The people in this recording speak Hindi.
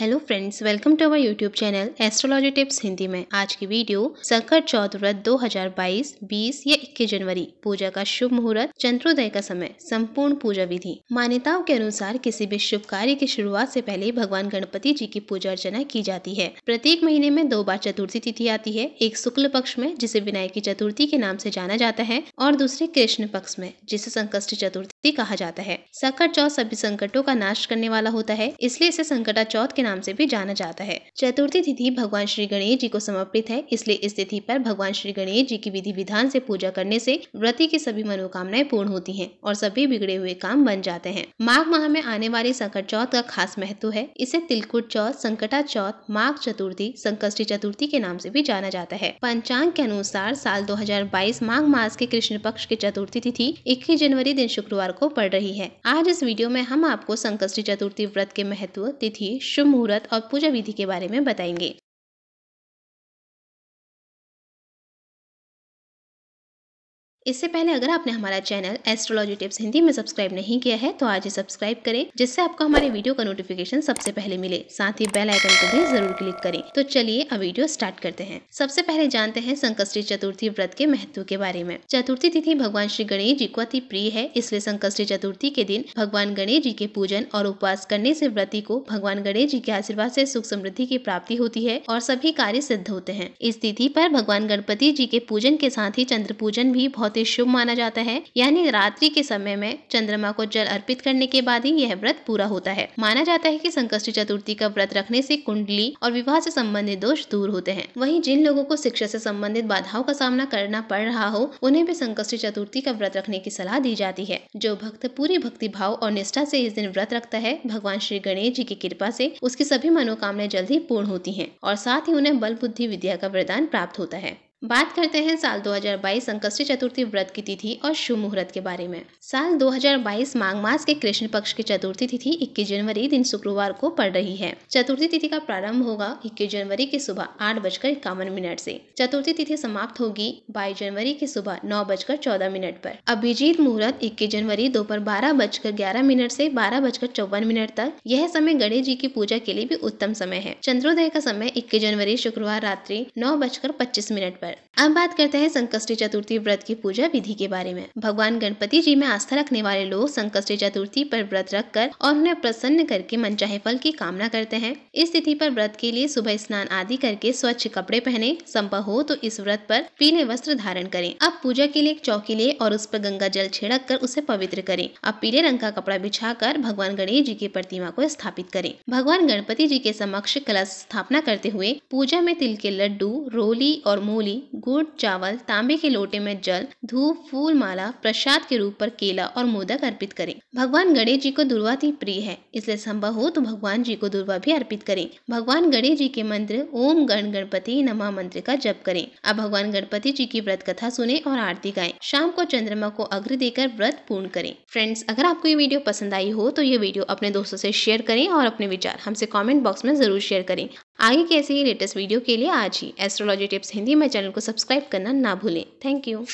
hello friends welcome to our YouTube channel astrology tips Hindi में आज की वीडियो संकट चौथ व्रत 2022, 20 या 21 जनवरी पूजा का शुभ मुहूर्त चंद्रोदय का समय संपूर्ण पूजा विधि मान्यताओं के अनुसार किसी भी शुभ कार्य की शुरुआत से पहले भगवान गणपति जी की पूजा अर्चना की जाती है प्रत्येक महीने में दो बार चतुर्थी तिथि आती है एक शुक्ल पक्ष में जिसे विनायक की चतुर्थी के नाम से जाना जाता है और दूसरे कृष्ण पक्ष में जिसे संकष्ट चतुर्थी कहा जाता है संकट चौथ सभी संकटों का नाश करने वाला होता है इसलिए इसे संकटा चौथ के नाम से भी जाना जाता है चतुर्थी तिथि भगवान श्री गणेश जी को समर्पित है इसलिए इस तिथि पर भगवान श्री गणेश जी की विधि विधान से पूजा करने से व्रती की सभी मनोकामनाएं पूर्ण होती है और सभी बिगड़े हुए काम बन जाते हैं माघ माह में आने वाली संकट चौथ का खास महत्व है इसे तिलकुट चौथ संकटा चौथ माघ चतुर्थी संकष्टी चतुर्थी के नाम से भी जाना जाता है पंचांग के अनुसार साल 2022 माघ मास के कृष्ण पक्ष की चतुर्थी तिथि 21 जनवरी दिन शुक्रवार को पड़ रही है आज इस वीडियो में हम आपको संकष्टी चतुर्थी व्रत के महत्व तिथि शुभ मुहूर्त और पूजा विधि के बारे में बताएंगे इससे पहले अगर आपने हमारा चैनल एस्ट्रोलॉजी टिप्स हिंदी में सब्सक्राइब नहीं किया है तो आज ही सब्सक्राइब करें जिससे आपको हमारे वीडियो का नोटिफिकेशन सबसे पहले मिले साथ ही बेल आइकन को भी जरूर क्लिक करें तो चलिए अब वीडियो स्टार्ट करते हैं सबसे पहले जानते हैं संकष्टी चतुर्थी व्रत के महत्व के बारे में चतुर्थी तिथि भगवान श्री गणेश जी को अति प्रिय है इसलिए संकष्टी चतुर्थी के दिन भगवान गणेश जी के पूजन और उपवास करने ऐसी व्रति को भगवान गणेश जी के आशीर्वाद ऐसी सुख समृद्धि की प्राप्ति होती है और सभी कार्य सिद्ध होते हैं इस तिथि आरोप भगवान गणपति जी के पूजन के साथ ही चंद्र पूजन भी बहुत बहुत ही शुभ माना जाता है यानी रात्रि के समय में चंद्रमा को जल अर्पित करने के बाद ही यह व्रत पूरा होता है माना जाता है कि संकष्टी चतुर्थी का व्रत रखने से कुंडली और विवाह से संबंधित दोष दूर होते हैं वहीं जिन लोगों को शिक्षा से संबंधित बाधाओं का सामना करना पड़ रहा हो उन्हें भी संकष्टी चतुर्थी का व्रत रखने की सलाह दी जाती है जो भक्त पूरी भक्ति भाव और निष्ठा से इस दिन व्रत रखता है भगवान श्री गणेश जी की कृपा से उसकी सभी मनोकामनाएं जल्द ही पूर्ण होती हैं और साथ ही उन्हें बल बुद्धि विद्या का वरदान प्राप्त होता है बात करते हैं साल 2022 संकष्टी चतुर्थी व्रत की तिथि और शुभ मुहूर्त के बारे में साल 2022 माघ मास के कृष्ण पक्ष की चतुर्थी तिथि 21 जनवरी दिन शुक्रवार को पड़ रही है चतुर्थी तिथि का प्रारंभ होगा 21 जनवरी की सुबह आठ बजकर इक्यावन मिनट से चतुर्थी तिथि समाप्त होगी बाईस जनवरी की सुबह नौ बजकर चौदह मिनट पर अभिजीत मुहूर्त इक्कीस जनवरी दोपहर बारह बजकर ग्यारह मिनट से बारह बजकर चौवन मिनट तक यह समय गणेश जी की पूजा के लिए भी उत्तम समय है चंद्रोदय का समय इक्कीस जनवरी शुक्रवार रात्रि नौ बजकर पच्चीस मिनट पर पर अब बात करते हैं संकष्टी चतुर्थी व्रत की पूजा विधि के बारे में भगवान गणपति जी में आस्था रखने वाले लोग संकष्टी चतुर्थी पर व्रत रखकर और उन्हें प्रसन्न करके मनचाहे फल की कामना करते हैं इस तिथि पर व्रत के लिए सुबह स्नान आदि करके स्वच्छ कपड़े पहने संभव हो तो इस व्रत पर पीले वस्त्र धारण करें अब पूजा के लिए एक चौकी ले और उस पर गंगा जल छिड़क कर उसे पवित्र करें अब पीले रंग का कपड़ा बिछा कर भगवान गणेश जी की प्रतिमा को स्थापित करें भगवान गणपति जी के समक्ष कलश स्थापना करते हुए पूजा में तिल के लड्डू रोली और मूली गुड़ चावल तांबे के लोटे में जल धूप फूल माला प्रसाद के रूप पर केला और मोदक अर्पित करें भगवान गणेश जी को दुर्वा अति प्रिय है इसलिए संभव हो तो भगवान जी को दुर्वा भी अर्पित करें भगवान गणेश जी के मंत्र ओम गण गणपति नमा मंत्र का जप करें अब भगवान गणपति जी की व्रत कथा सुने और आरती गाएं शाम को चंद्रमा को अग्र देकर व्रत पूर्ण करें फ्रेंड्स अगर आपको ये वीडियो पसंद आई हो तो ये वीडियो अपने दोस्तों से शेयर करें और अपने विचार हमसे कमेंट बॉक्स में जरूर शेयर करें आगे कैसे ही लेटेस्ट वीडियो के लिए आज ही एस्ट्रोलॉजी टिप्स हिंदी में चैनल को सब्सक्राइब करना ना भूलें थैंक यू